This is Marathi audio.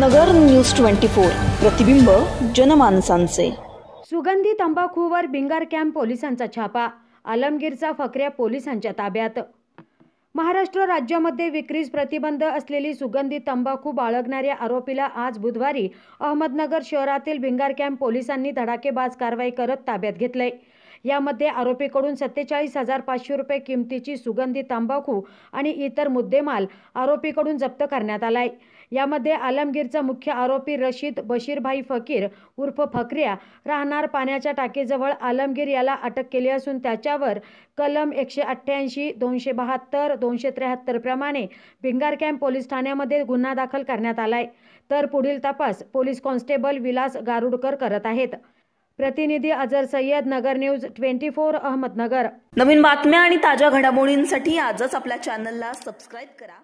नगर न्यूज ट्वेंटी फोर प्रतिबिंब जनमानसांचे सुगंधी तंबाखूवर बिंगार कॅम्प पोलिसांचा छापा आलमगीरचा फकऱ्या पोलिसांच्या ताब्यात महाराष्ट्र राज्यामध्ये विक्रीस प्रतिबंध असलेली सुगंधी तंबाखू बाळगणाऱ्या आरोपीला आज बुधवारी अहमदनगर शहरातील भिंगार कॅम्प पोलिसांनी धडाकेबाज कारवाई करत ताब्यात घेतले यामध्ये आरोपीकडून सत्तेचाळीस हजार पाचशे रुपये किमतीची सुगंधी तंबाखू आणि इतर मुद्देमाल आरोपीकडून जप्त करण्यात आलाय यामध्ये आलमगीरचा मुख्य आरोपी रशीद बशीरभाई फकीर उर्फ फकऱ्या राहणार पाण्याच्या टाकीजवळ आलमगीर याला अटक केली असून त्याच्यावर कलम एकशे अठ्ठ्याऐंशी दोनशे बहात्तर दोनशे त्र्याहत्तर प्रमाणे भिंगार कॅम्प पोलीस ठाण्यामध्ये गुन्हा दाखल करण्यात आलाय तर पुढील तपास पोलीस कॉन्स्टेबल विलास गारुडकर करत आहेत प्रतिनिधी Azhar Sayyed Nagar news twenty four Ahmednagar नवीन बातम्या आणि ताज्या घडामोडींसाठी आजच आपल्या चॅनलला सबस्क्राईब करा